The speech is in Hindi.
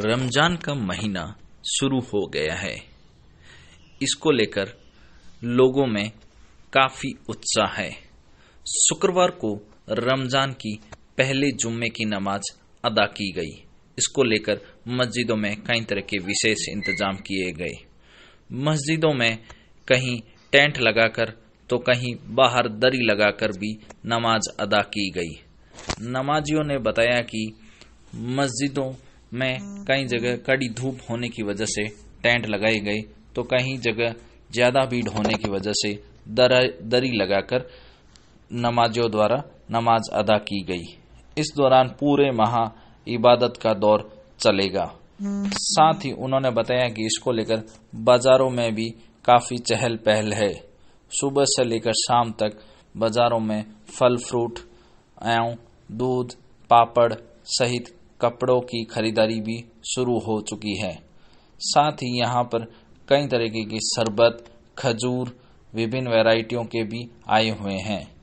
रमजान का महीना शुरू हो गया है इसको लेकर लोगों में काफ़ी उत्साह है शुक्रवार को रमजान की पहले जुम्मे की नमाज अदा की गई इसको लेकर मस्जिदों में कई तरह के विशेष इंतजाम किए गए मस्जिदों में कहीं टेंट लगाकर तो कहीं बाहर दरी लगाकर भी नमाज अदा की गई नमाजियों ने बताया कि मस्जिदों में कई जगह कड़ी धूप होने की वजह से टेंट लगाए गए तो कहीं जगह ज़्यादा भीड़ होने की वजह से दरी लगाकर नमाजों द्वारा नमाज अदा की गई इस दौरान पूरे माह इबादत का दौर चलेगा साथ ही उन्होंने बताया कि इसको लेकर बाजारों में भी काफ़ी चहल पहल है सुबह से लेकर शाम तक बाजारों में फल फ्रूट एवं दूध पापड़ सहित कपड़ों की खरीदारी भी शुरू हो चुकी है साथ ही यहाँ पर कई तरीके की शरबत खजूर विभिन्न वैरायटियों के भी आए हुए हैं